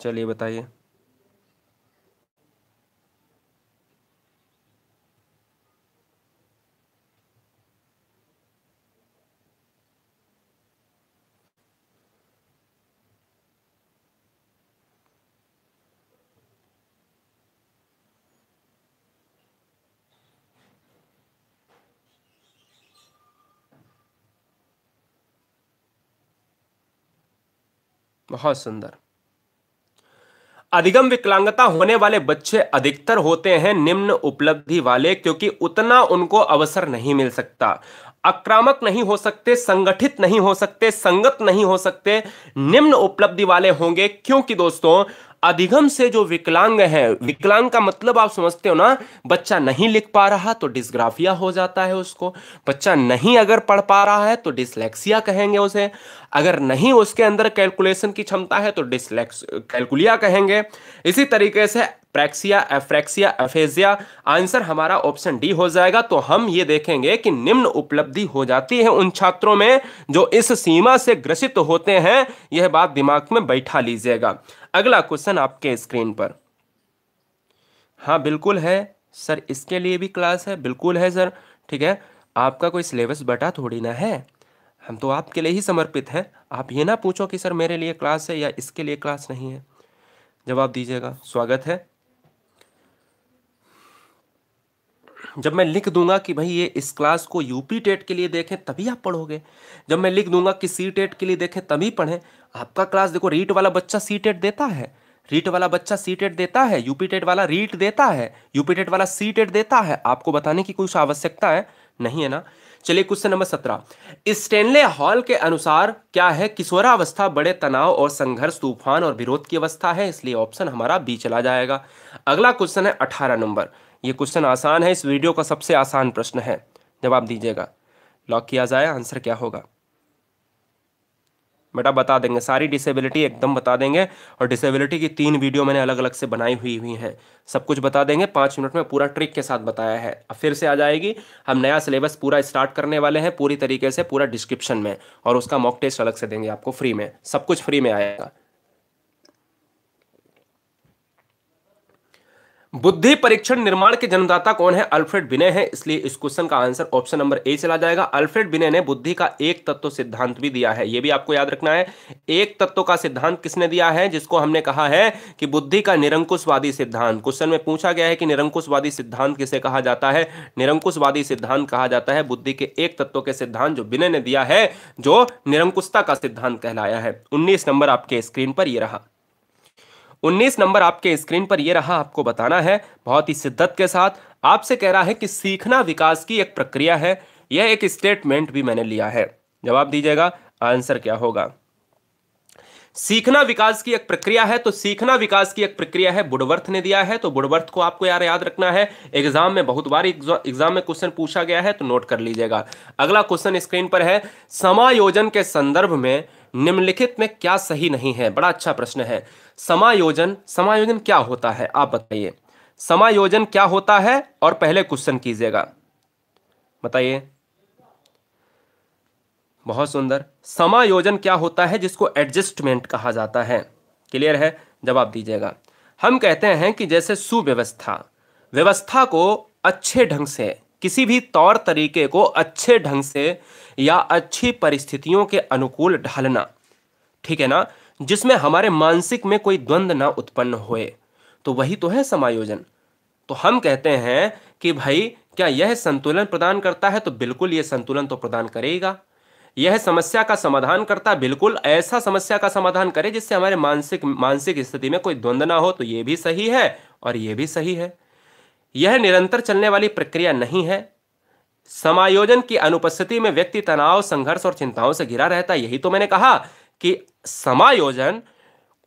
Speaker 1: चलिए बताइए बहुत सुंदर अधिगम विकलांगता होने वाले बच्चे अधिकतर होते हैं निम्न उपलब्धि वाले क्योंकि उतना उनको अवसर नहीं मिल सकता आक्रामक नहीं हो सकते संगठित नहीं हो सकते संगत नहीं हो सकते निम्न उपलब्धि वाले होंगे क्योंकि दोस्तों अधिगम से जो विकलांग हैं विकलांग का मतलब आप समझते हो ना बच्चा नहीं लिख पा रहा तो डिस्ग्राफिया हो जाता है उसको बच्चा नहीं अगर पढ़ पा रहा है तो डिसलेक्सिया कहेंगे उसे अगर नहीं उसके अंदर कैलकुलेशन की क्षमता है तो डिसलेक्स कैलकुलिया कहेंगे इसी तरीके से प्रैक्सिया एफ्रैक्सिया एफेजिया आंसर हमारा ऑप्शन डी हो जाएगा तो हम ये देखेंगे कि निम्न उपलब्धि हो जाती है उन छात्रों में जो इस सीमा से ग्रसित होते हैं यह बात दिमाग में बैठा लीजिएगा अगला क्वेश्चन आपके स्क्रीन पर हाँ बिल्कुल है सर इसके लिए भी क्लास है बिल्कुल है सर ठीक है आपका कोई सिलेबस बटा थोड़ी ना है हम तो आपके लिए ही समर्पित हैं आप ये ना पूछो कि सर मेरे लिए क्लास है या इसके लिए क्लास नहीं है जवाब दीजिएगा स्वागत है जब मैं लिख दूंगा कि भाई ये इस क्लास को यूपी टेट के लिए देखें तभी आप पढ़ोगे जब मैं लिख दूंगा कि सी टेट के लिए देखें तभी पढ़ें आपका क्लास देखो रीट वाला बच्चा सी टेट देता है रीट वाला बच्चा सी टेट देता है यूपी टेट वाला रीट देता है यूपी टेट वाला सी टेट देता है आपको बताने की कुछ आवश्यकता है नहीं है ना चलिए क्वेश्चन नंबर सत्रह स्टेनले हॉल के अनुसार क्या है किशोरावस्था बड़े तनाव और संघर्ष तूफान और विरोध की अवस्था है इसलिए ऑप्शन हमारा बी चला जाएगा अगला क्वेश्चन है अठारह नंबर ये क्वेश्चन आसान है इस वीडियो का सबसे आसान प्रश्न है जवाब दीजिएगा लॉक किया जाए आंसर क्या होगा बेटा बता देंगे सारी डिसेबिलिटी एकदम बता देंगे और डिसेबिलिटी की तीन वीडियो मैंने अलग अलग से बनाई हुई हुई हैं सब कुछ बता देंगे पाँच मिनट में पूरा ट्रिक के साथ बताया है अब फिर से आ जाएगी हम नया सिलेबस पूरा स्टार्ट करने वाले हैं पूरी तरीके से पूरा डिस्क्रिप्शन में और उसका मॉक टेस्ट अलग से देंगे आपको फ्री में सब कुछ फ्री में आएगा बुद्धि परीक्षण निर्माण के जन्मदाता कौन है अल्फ्रेड बिने है इसलिए इस क्वेश्चन का आंसर ऑप्शन नंबर ए चला जाएगा अल्फ्रेड बिने ने बुद्धि का एक तत्व सिद्धांत भी दिया है यह भी आपको याद रखना है एक तत्व का सिद्धांत किसने दिया है जिसको हमने कहा है कि बुद्धि का निरंकुशवादी सिद्धांत क्वेश्चन में पूछा गया है कि निरंकुशवादी सिद्धांत किसे कहा जाता है निरंकुशवादी सिद्धांत कहा जाता है बुद्धि के एक तत्व के सिद्धांत जो बिने ने दिया है जो निरंकुशता का सिद्धांत कहलाया है उन्नीस नंबर आपके स्क्रीन पर यह रहा 19 नंबर आपके स्क्रीन पर यह रहा आपको बताना है बहुत ही शिद्दत के साथ आपसे कह रहा है कि सीखना विकास की एक प्रक्रिया है यह एक स्टेटमेंट भी मैंने लिया है जवाब दीजिएगा आंसर क्या होगा सीखना विकास की एक प्रक्रिया है तो सीखना विकास की एक प्रक्रिया है बुडवर्थ ने दिया है तो बुडवर्थ को आपको यार याद रखना है एग्जाम में बहुत बार एग्जाम में क्वेश्चन पूछा गया है तो नोट कर लीजिएगा अगला क्वेश्चन स्क्रीन पर है समायोजन के संदर्भ में निम्नलिखित में क्या सही नहीं है बड़ा अच्छा प्रश्न है समायोजन समायोजन क्या होता है आप बताइए समायोजन क्या होता है और पहले क्वेश्चन कीजिएगा बताइए बहुत सुंदर समायोजन क्या होता है जिसको एडजस्टमेंट कहा जाता है क्लियर है जवाब दीजिएगा हम कहते हैं कि जैसे सुव्यवस्था व्यवस्था को अच्छे ढंग से किसी भी तौर तरीके को अच्छे ढंग से या अच्छी परिस्थितियों के अनुकूल ढालना ठीक है ना जिसमें हमारे मानसिक में कोई द्वंद्व ना उत्पन्न होए तो वही तो है समायोजन तो हम कहते हैं कि भाई क्या यह संतुलन प्रदान करता है तो बिल्कुल यह संतुलन तो प्रदान करेगा यह समस्या का समाधान करता बिल्कुल ऐसा समस्या का समाधान करे जिससे हमारे मानसिक मानसिक स्थिति में कोई द्वंद्व ना हो तो यह भी सही है और यह भी सही है यह निरंतर चलने वाली प्रक्रिया नहीं है समायोजन की अनुपस्थिति में व्यक्ति तनाव संघर्ष और चिंताओं से घिरा रहता है यही तो मैंने कहा कि समायोजन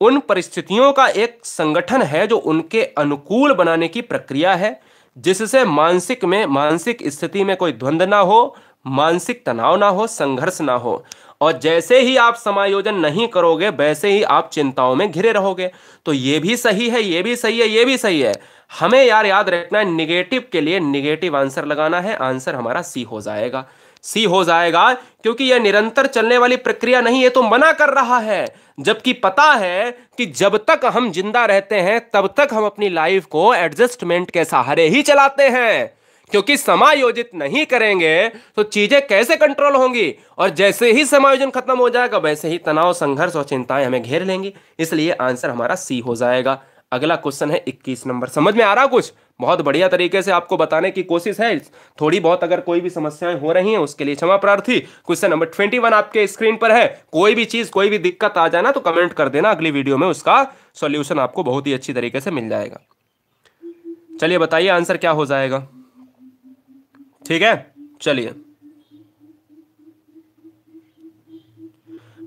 Speaker 1: उन परिस्थितियों का एक संगठन है जो उनके अनुकूल बनाने की प्रक्रिया है जिससे मानसिक में मानसिक स्थिति में कोई द्वंद्व ना हो मानसिक तनाव ना हो संघर्ष ना हो और जैसे ही आप समायोजन नहीं करोगे वैसे ही आप चिंताओं में घिरे रहोगे तो ये भी सही है ये भी सही है ये भी सही है हमें यार याद रखना है निगेटिव के लिए निगेटिव आंसर लगाना है आंसर हमारा सी हो जाएगा सी हो जाएगा क्योंकि यह निरंतर चलने वाली प्रक्रिया नहीं है तो मना कर रहा है जबकि पता है कि जब तक हम जिंदा रहते हैं तब तक हम अपनी लाइफ को एडजस्टमेंट के सहारे ही चलाते हैं क्योंकि समायोजित नहीं करेंगे तो चीजें कैसे कंट्रोल होंगी और जैसे ही समायोजन खत्म हो जाएगा वैसे ही तनाव संघर्ष और चिंताएं हमें घेर लेंगी इसलिए आंसर हमारा सी हो जाएगा अगला क्वेश्चन है 21 नंबर समझ में आ रहा कुछ बहुत बढ़िया तरीके से आपको बताने की कोशिश है थोड़ी बहुत अगर कोई भी समस्याएं हो रही हैं उसके लिए क्षमा प्रार्थी क्वेश्चन नंबर 21 आपके स्क्रीन पर है कोई भी चीज कोई भी दिक्कत आ जाए ना तो कमेंट कर देना अगली वीडियो में उसका सॉल्यूशन आपको बहुत ही अच्छी तरीके से मिल जाएगा चलिए बताइए आंसर क्या हो जाएगा ठीक है चलिए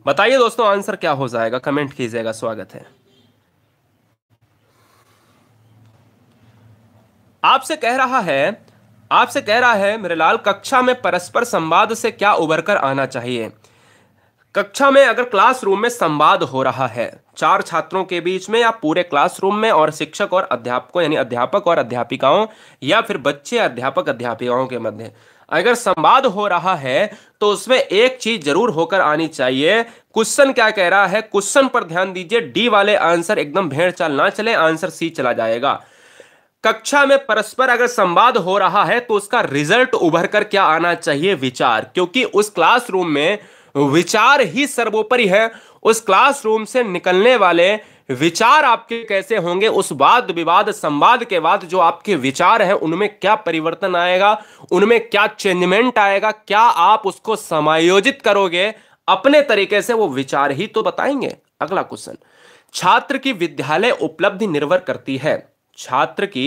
Speaker 1: बताइए दोस्तों आंसर क्या हो जाएगा कमेंट कीजिएगा स्वागत है आपसे कह रहा है आपसे कह रहा है मेरे लाल कक्षा में परस्पर संवाद से क्या उभर कर आना चाहिए कक्षा में अगर क्लासरूम में संवाद हो रहा है चार छात्रों के बीच में या पूरे क्लासरूम में और शिक्षक और अध्यापकों यानी अध्यापक और अध्यापिकाओं या फिर बच्चे अध्यापक अध्यापिकाओं के मध्य अगर संवाद हो रहा है तो उसमें एक चीज जरूर होकर आनी चाहिए क्वेश्चन क्या कह रहा है क्वेश्चन पर ध्यान दीजिए डी वाले आंसर एकदम भेड़ चाल ना चले आंसर सी चला जाएगा कक्षा में परस्पर अगर संवाद हो रहा है तो उसका रिजल्ट उभर कर क्या आना चाहिए विचार क्योंकि उस क्लासरूम में विचार ही सर्वोपरि है उस क्लासरूम से निकलने वाले विचार आपके कैसे होंगे उस वाद विवाद संवाद के बाद जो आपके विचार हैं उनमें क्या परिवर्तन आएगा उनमें क्या चेंजमेंट आएगा क्या आप उसको समायोजित करोगे अपने तरीके से वो विचार ही तो बताएंगे अगला क्वेश्चन छात्र की विद्यालय उपलब्धि निर्भर करती है छात्र की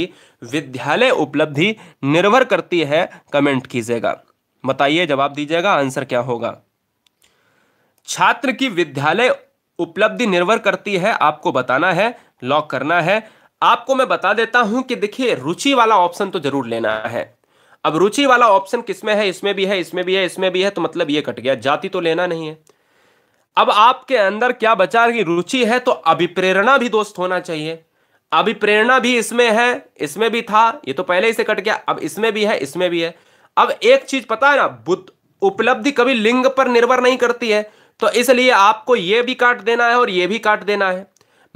Speaker 1: विद्यालय उपलब्धि निर्भर करती है कमेंट कीजिएगा बताइए जवाब दीजिएगा आंसर क्या होगा छात्र की विद्यालय उपलब्धि निर्भर करती है आपको बताना है लॉक करना है आपको मैं बता देता हूं कि देखिए रुचि वाला ऑप्शन तो जरूर लेना है अब रुचि वाला ऑप्शन किसमें है इसमें भी है इसमें भी है इसमें भी है तो मतलब ये कट गया जाति तो लेना नहीं है अब आपके अंदर क्या बचा कि रुचि है तो अभिप्रेरणा भी दोस्त होना चाहिए अभिप्रेरणा भी इसमें है इसमें भी था ये तो पहले ही से कट गया अब इसमें भी है इसमें भी है अब एक चीज पता है ना बुद्ध उपलब्धि कभी लिंग पर निर्भर नहीं करती है तो इसलिए आपको ये भी काट देना है और ये भी काट देना है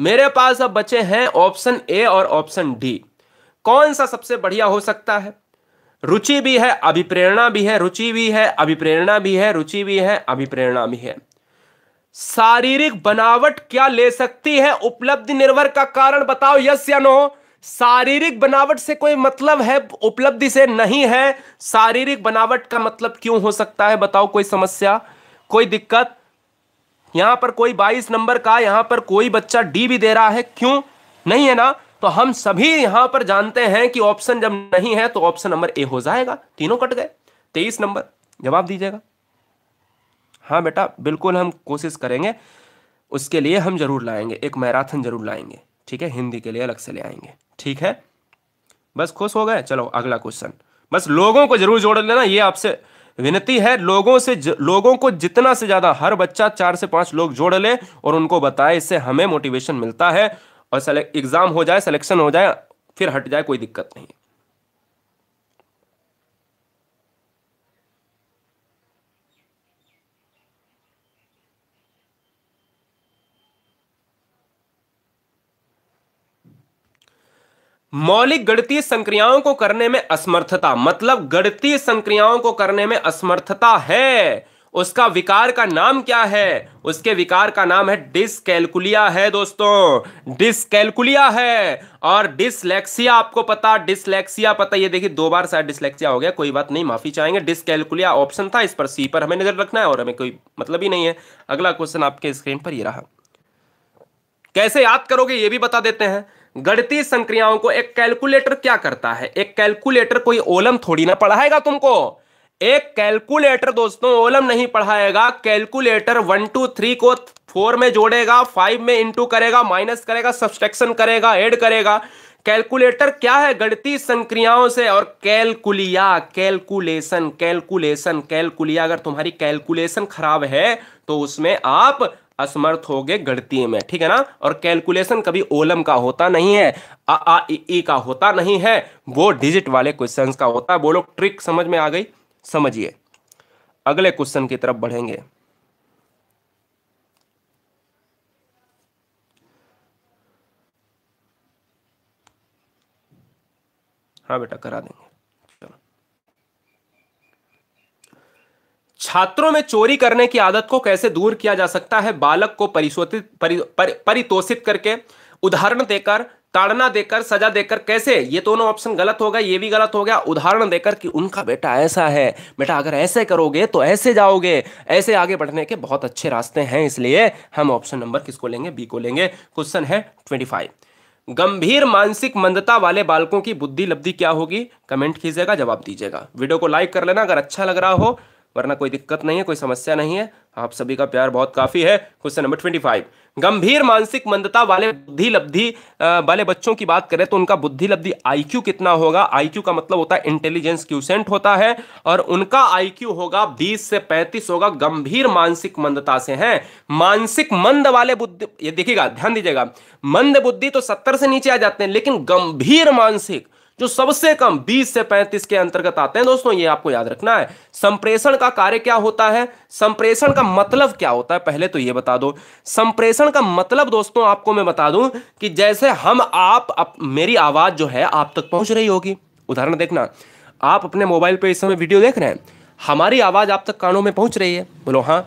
Speaker 1: मेरे पास अब बचे हैं ऑप्शन ए और ऑप्शन डी कौन सा सबसे बढ़िया हो सकता है रुचि भी है अभिप्रेरणा भी है रुचि भी है अभिप्रेरणा भी है रुचि भी है अभिप्रेरणा भी है शारीरिक बनावट क्या ले सकती है उपलब्धि निर्भर का कारण बताओ यस या नो शारीरिक बनावट से कोई मतलब है उपलब्धि से नहीं है शारीरिक बनावट का मतलब क्यों हो सकता है बताओ कोई समस्या कोई दिक्कत यहाँ पर कोई बाईस नंबर का यहाँ पर कोई बच्चा डी भी दे रहा है क्यों नहीं है ना तो हम सभी यहाँ पर जानते हैं कि ऑप्शन जब नहीं है तो ऑप्शन नंबर ए हो जाएगा तीनों कट गए तेईस नंबर जवाब दीजिएगा हाँ बेटा बिल्कुल हम कोशिश करेंगे उसके लिए हम जरूर लाएंगे एक मैराथन जरूर लाएंगे ठीक है हिंदी के लिए अलग से ले आएंगे ठीक है बस खुश हो गए चलो अगला क्वेश्चन बस लोगों को जरूर जोड़ लेना ये आपसे विनती है लोगों से ज, लोगों को जितना से ज़्यादा हर बच्चा चार से पांच लोग जोड़ ले और उनको बताए इससे हमें मोटिवेशन मिलता है और एग्ज़ाम हो जाए सिलेक्शन हो जाए फिर हट जाए कोई दिक्कत नहीं मौलिक गणितीय संक्रियाओं को करने में असमर्थता मतलब गणितीय संक्रियाओं को करने में असमर्थता है उसका विकार का नाम क्या है उसके विकार का नाम है डिसकैलकुलिया है दोस्तों डिसकैलकुलिया है और डिसलेक्सिया आपको पता डिसलेक्सिया पता ये देखिए दो बार शायद डिसलेक्सिया हो गया कोई बात नहीं माफी चाहेंगे डिसकैलकुलिया ऑप्शन था इस पर सी पर हमें नजर रखना है और हमें कोई मतलब ही नहीं है अगला क्वेश्चन आपके स्क्रीन पर ये रहा कैसे याद करोगे ये भी बता देते हैं गणती संक्रियाओं को एक कैलकुलेटर क्या करता है एक कैलकुलेटर कोई ओलम थोड़ी ना पढ़ाएगा तुमको एक कैलकुलेटर दोस्तों ओलम नहीं पढ़ाएगा कैलकुलेटर वन टू थ्री को फोर में जोड़ेगा फाइव में इंटू करेगा माइनस करेगा सब्सट्रैक्शन करेगा ऐड करेगा कैलकुलेटर क्या है गणती संक्रियाओं से और कैलकुलिया कैलकुलेशन कैलकुलेशन कैलकुलिया अगर तुम्हारी कैलकुलेशन खराब है तो उसमें आप असमर्थ हो गए गणती में ठीक है ना और कैलकुलेशन कभी ओलम का होता नहीं है आ आ ई का होता नहीं है वो डिजिट वाले क्वेश्चन का होता है वो लोग ट्रिक समझ में आ गई समझिए अगले क्वेश्चन की तरफ बढ़ेंगे हाँ बेटा करा देंगे छात्रों में चोरी करने की आदत को कैसे दूर किया जा सकता है बालक को परिशोधित परि, पर, परितोषित करके उदाहरण देकर ताड़ना देकर सजा देकर कैसे ये दोनों ऑप्शन गलत हो गया ये भी गलत हो गया उदाहरण देकर कि उनका बेटा ऐसा है बेटा अगर ऐसे करोगे तो ऐसे जाओगे ऐसे आगे बढ़ने के बहुत अच्छे रास्ते हैं इसलिए हम ऑप्शन नंबर किसको लेंगे बी को लेंगे क्वेश्चन है ट्वेंटी फाइव गंभीर मानसिक मंदता वाले बालकों की बुद्धि लब्धि क्या होगी कमेंट कीजिएगा जवाब दीजिएगा वीडियो को लाइक कर लेना अगर अच्छा लग रहा हो वरना कोई दिक्कत नहीं है कोई समस्या नहीं है आप सभी का प्यार बहुत काफ़ी है क्वेश्चन नंबर ट्वेंटी फाइव गंभीर मानसिक मंदता वाले बुद्धि लब्धि वाले बच्चों की बात करें तो उनका बुद्धि लब्धि आईक्यू कितना होगा आईक्यू का मतलब होता है इंटेलिजेंस क्यूसेंट होता है और उनका आईक्यू होगा 20 से 35 होगा गंभीर मानसिक मंदता से हैं मानसिक मंद वाले बुद्धि ये देखिएगा ध्यान दीजिएगा मंद बुद्धि तो सत्तर से नीचे आ जाते हैं लेकिन गंभीर मानसिक जो सबसे कम 20 से 35 के अंतर्गत आते हैं दोस्तों ये आपको याद रखना है संप्रेषण का कार्य क्या होता है संप्रेषण का मतलब क्या होता है पहले तो ये बता दो संप्रेषण का मतलब दोस्तों आपको मैं बता दूं कि जैसे हम आप, आप मेरी आवाज जो है आप तक पहुंच रही होगी उदाहरण देखना आप अपने मोबाइल पर इस समय वीडियो देख रहे हैं हमारी आवाज आप तक कानों में पहुंच रही है बोलो हाँ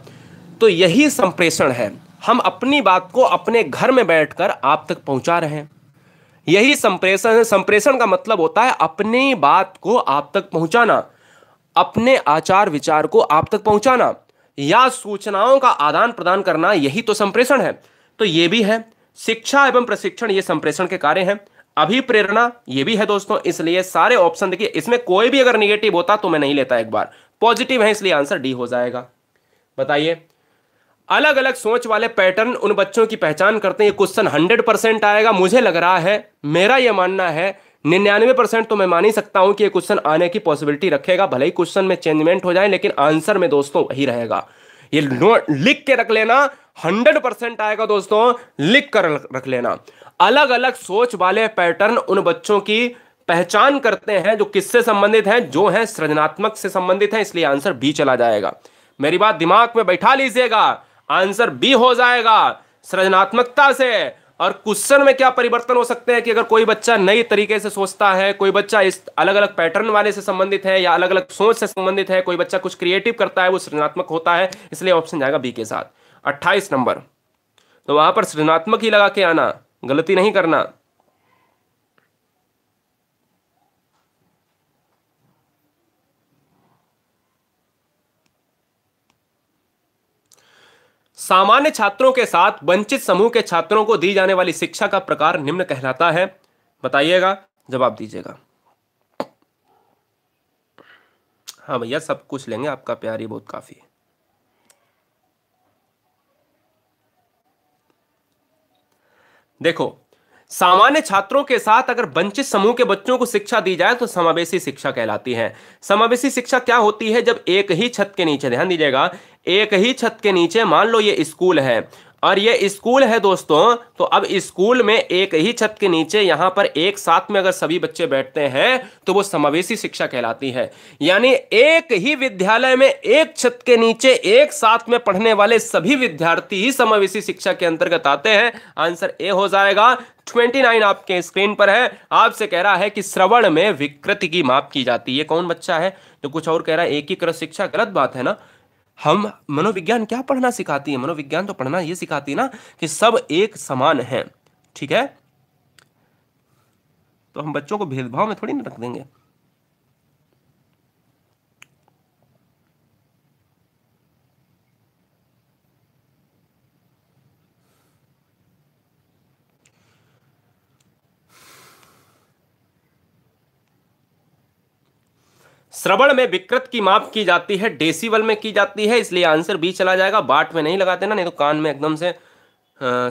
Speaker 1: तो यही संप्रेषण है हम अपनी बात को अपने घर में बैठकर आप तक पहुंचा रहे हैं यही संप्रेषण संप्रेषण का मतलब होता है अपनी बात को आप तक पहुंचाना अपने आचार विचार को आप तक पहुंचाना या सूचनाओं का आदान प्रदान करना यही तो संप्रेषण है तो ये भी है शिक्षा एवं प्रशिक्षण ये संप्रेषण के कार्य हैं अभिप्रेरणा ये भी है दोस्तों इसलिए सारे ऑप्शन देखिए इसमें कोई भी अगर निगेटिव होता तो मैं नहीं लेता एक बार पॉजिटिव है इसलिए आंसर डी हो जाएगा बताइए अलग अलग सोच वाले पैटर्न उन बच्चों की पहचान करते हैं क्वेश्चन हंड्रेड परसेंट आएगा मुझे लग रहा है मेरा यह मानना है निन्यानवे परसेंट तो मैं मान ही सकता हूं कि ये क्वेश्चन आने की पॉसिबिलिटी रखेगा भले ही क्वेश्चन में चेंजमेंट हो जाए लेकिन आंसर में दोस्तों वही रहेगा ये लिख के रख लेना हंड्रेड परसेंट आएगा दोस्तों लिख कर रख लेना अलग अलग सोच वाले पैटर्न उन बच्चों की पहचान करते हैं जो किससे संबंधित हैं जो हैं सृजनात्मक से संबंधित हैं इसलिए आंसर बी चला जाएगा मेरी बात दिमाग में बैठा लीजिएगा आंसर बी हो जाएगा सृजनात्मकता से और क्वेश्चन में क्या परिवर्तन हो सकते हैं कि अगर कोई बच्चा नई तरीके से सोचता है कोई बच्चा इस अलग अलग पैटर्न वाले से संबंधित है या अलग अलग सोच से संबंधित है कोई बच्चा कुछ क्रिएटिव करता है वो सृजनात्मक होता है इसलिए ऑप्शन जाएगा बी के साथ अट्ठाईस नंबर तो वहां पर सृजनात्मक ही लगा के आना गलती नहीं करना सामान्य छात्रों के साथ वंचित समूह के छात्रों को दी जाने वाली शिक्षा का प्रकार निम्न कहलाता है बताइएगा जवाब दीजिएगा हाँ भैया सब कुछ लेंगे आपका प्यार ही बहुत काफ़ी है देखो सामान्य छात्रों के साथ अगर वंचित समूह के बच्चों को शिक्षा दी जाए तो समावेशी शिक्षा कहलाती है समावेशी शिक्षा क्या होती है जब एक ही छत के नीचे ध्यान दीजिएगा एक ही छत के नीचे मान लो ये स्कूल है और ये स्कूल है दोस्तों तो अब स्कूल में एक ही छत के नीचे यहाँ पर एक साथ में अगर सभी बच्चे बैठते हैं तो वो समावेशी शिक्षा कहलाती है यानी एक ही विद्यालय में एक छत के नीचे एक साथ में पढ़ने वाले सभी विद्यार्थी ही समावेशी शिक्षा के अंतर्गत आते हैं आंसर ए हो जाएगा 29 आपके स्क्रीन पर है आपसे कह रहा है कि श्रवण में विकृति की माप की जाती है कौन बच्चा है जो तो कुछ और कह रहा है एकीकृत शिक्षा गलत बात है ना हम मनोविज्ञान क्या पढ़ना सिखाती है मनोविज्ञान तो पढ़ना ये सिखाती है ना कि सब एक समान है ठीक है तो हम बच्चों को भेदभाव में थोड़ी ना रख देंगे श्रवण में विकृत की माप की जाती है डेसीवल में की जाती है इसलिए आंसर बी चला जाएगा बाट में नहीं लगाते ना नहीं तो कान में एकदम से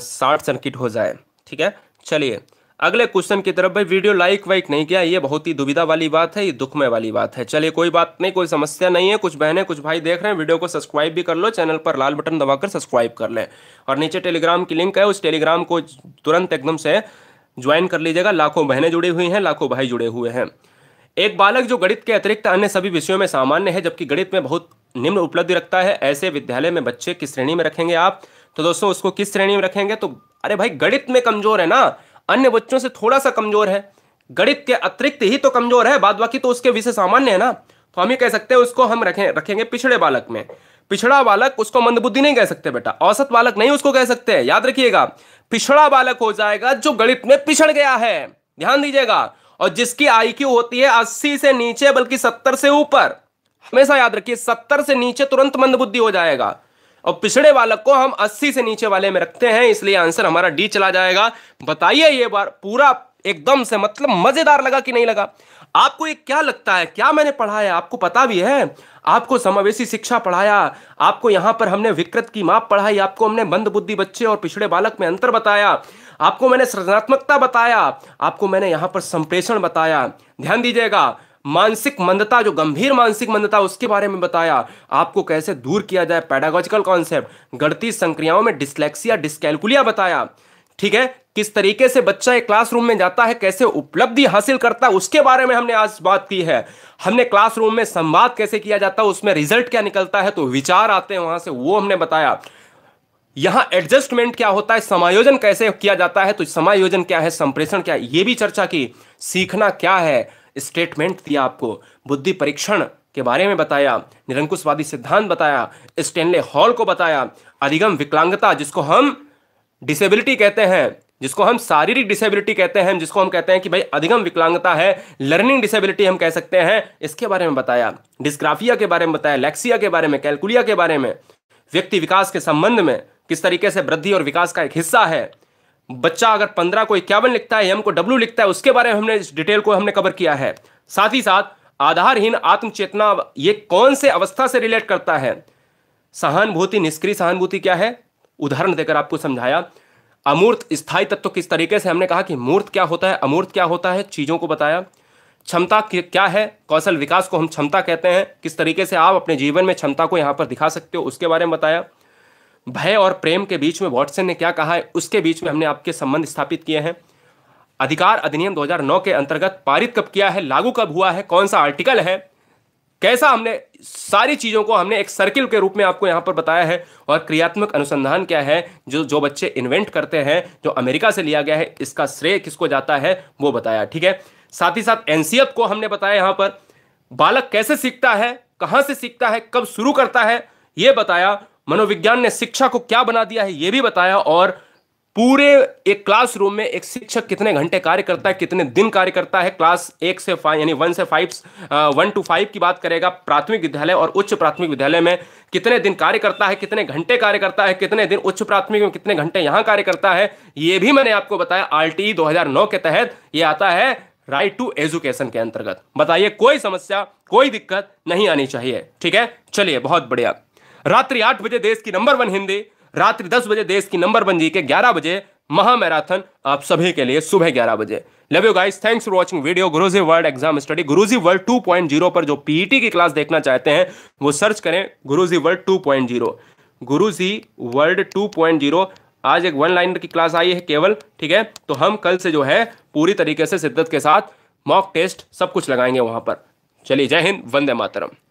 Speaker 1: शॉर्ट सर्किट हो जाए ठीक है चलिए अगले क्वेश्चन की तरफ भाई वीडियो लाइक वाइक नहीं किया ये बहुत ही दुविधा वाली बात है ये दुखमय वाली बात है चलिए कोई बात नहीं कोई समस्या नहीं है कुछ बहनें कुछ भाई देख रहे हैं वीडियो को सब्सक्राइब भी कर लो चैनल पर लाल बटन दबाकर सब्सक्राइब कर लें और नीचे टेलीग्राम की लिंक है उस टेलीग्राम को तुरंत एकदम से ज्वाइन कर लीजिएगा लाखों बहनें जुड़ी हुई हैं लाखों भाई जुड़े हुए हैं एक बालक जो गणित के अतिरिक्त अन्य सभी विषयों में सामान्य है जबकि गणित में बहुत निम्न उपलब्धि रखता है ऐसे विद्यालय में बच्चे किस श्रेणी में रखेंगे आप तो दोस्तों उसको किस श्रेणी में रखेंगे तो अरे भाई गणित में कमजोर है ना अन्य बच्चों से थोड़ा सा कमजोर है गणित के अतिरिक्त ही तो कमजोर है बाद बाकी तो उसके विषय सामान्य है ना तो हम ये कह सकते हैं उसको हम रखें रखेंगे पिछड़े बालक में पिछड़ा बालक उसको मंदबुद्धि नहीं कह सकते बेटा औसत बालक नहीं उसको कह सकते याद रखिएगा पिछड़ा बालक हो जाएगा जो गणित में पिछड़ गया है ध्यान दीजिएगा और जिसकी आईक्यू होती है अस्सी से नीचे बल्कि सत्तर से ऊपर हमेशा याद रखिए सत्तर से नीचे तुरंत मंदबुद्धि हो जाएगा और पिछड़े बालक को हम अस्सी से नीचे वाले में रखते हैं इसलिए आंसर हमारा डी चला जाएगा बताइए ये बार पूरा एकदम से मतलब मजेदार लगा कि नहीं लगा आपको ये क्या लगता है क्या मैंने पढ़ाया आपको पता भी है आपको समावेशी शिक्षा पढ़ाया आपको यहाँ पर हमने विकृत की माप पढ़ाई आपको हमने मंद बुद्धि बच्चे और पिछड़े बालक में अंतर बताया आपको मैंने सृजनात्मकता बताया आपको मैंने यहाँ पर संप्रेषण बताया ध्यान दीजिएगा मानसिक मंदता जो गंभीर मानसिक मंदता उसके बारे में बताया आपको कैसे दूर किया जाए पैडागोजिकल कॉन्सेप्ट गढ़ती संक्रियाओं में डिस्लेक्सिया डिस्कैलकुलिया बताया ठीक है किस तरीके से बच्चा एक क्लासरूम में जाता है कैसे उपलब्धि हासिल करता है उसके बारे में हमने आज बात की है हमने क्लासरूम में संवाद कैसे किया जाता है उसमें रिजल्ट क्या निकलता है तो विचार आते हैं वहां से वो हमने बताया यहां एडजस्टमेंट क्या होता है समायोजन कैसे किया जाता है तो समायोजन क्या है संप्रेषण क्या है ये भी चर्चा की सीखना क्या है स्टेटमेंट दिया आपको बुद्धि परीक्षण के बारे में बताया निरंकुशवादी सिद्धांत बताया स्टेनले हॉल को बताया अधिगम विकलांगता जिसको हम डिसेबिलिटी कहते हैं जिसको हम शारीरिक डिसेबिलिटी कहते हैं जिसको हम कहते हैं कि भाई अधिगम विकलांगता है लर्निंग डिसेबिलिटी हम कह सकते हैं इसके बारे में बताया डिस्ग्राफिया के बारे में बताया लेक्सिया के बारे में कैलकुलिया के बारे में व्यक्ति विकास के संबंध में किस तरीके से वृद्धि और विकास का एक हिस्सा है बच्चा अगर पंद्रह को इक्यावन लिखता है एम को डब्ल्यू लिखता है उसके बारे में हमने इस डिटेल को हमने कवर किया है साथ ही साथ आधारहीन आत्मचेतना ये कौन से अवस्था से रिलेट करता है सहानुभूति निष्क्रिय सहानुभूति क्या है उदाहरण देकर आपको समझाया अमूर्त स्थायी तत्व किस तरीके से हमने कहा कि मूर्त क्या होता है अमूर्त क्या होता है चीज़ों को बताया क्षमता क्या है कौशल विकास को हम क्षमता कहते हैं किस तरीके से आप अपने जीवन में क्षमता को यहां पर दिखा सकते हो उसके बारे में बताया भय और प्रेम के बीच में वॉटसन ने क्या कहा है उसके बीच में हमने आपके संबंध स्थापित किए हैं अधिकार अधिनियम 2009 के अंतर्गत पारित कब किया है लागू कब हुआ है कौन सा आर्टिकल है कैसा हमने सारी चीज़ों को हमने एक सर्किल के रूप में आपको यहाँ पर बताया है और क्रियात्मक अनुसंधान क्या है जो जो बच्चे इन्वेंट करते हैं जो अमेरिका से लिया गया है इसका श्रेय किसको जाता है वो बताया ठीक है साथ ही साथ एनसीएफ को हमने बताया यहाँ पर बालक कैसे सीखता है कहां से सीखता है कब शुरू करता है यह बताया मनोविज्ञान ने शिक्षा को क्या बना दिया है यह भी बताया और पूरे एक क्लासरूम में एक शिक्षक कितने घंटे कार्य करता है कितने दिन कार्य करता है क्लास एक से फाइव यानी वन से फाइव वन टू फाइव की बात करेगा प्राथमिक विद्यालय और उच्च प्राथमिक विद्यालय में कितने दिन कार्य करता है कितने घंटे कार्य करता है कितने दिन उच्च प्राथमिक में कितने घंटे यहाँ कार्य करता है ये भी मैंने आपको बताया आर टी के तहत ये आता है राइट टू एजुकेशन के अंतर्गत बताइए कोई समस्या कोई दिक्कत नहीं आनी चाहिए ठीक है चलिए बहुत बढ़िया रात्रि आठ बजे देश की नंबर वन हिंदी रात्रि दस बजे देश की नंबर वन जी के ग्यारह बजे महामैराथन आप सभी के लिए सुबह ग्यारह बजे love you guys thanks for watching video Guruji world exam study Guruji world 2.0 पर जो पीईटी e की क्लास देखना चाहते हैं वो सर्च करें गुरुजी वर्ल्ड 2.0 गुरुजी वर्ल्ड 2.0 आज एक वन लाइनर की क्लास आई है केवल ठीक है तो हम कल से जो है पूरी तरीके से शिद्दत के साथ मॉक टेस्ट सब कुछ लगाएंगे वहां पर चलिए जय हिंद वंदे मातरम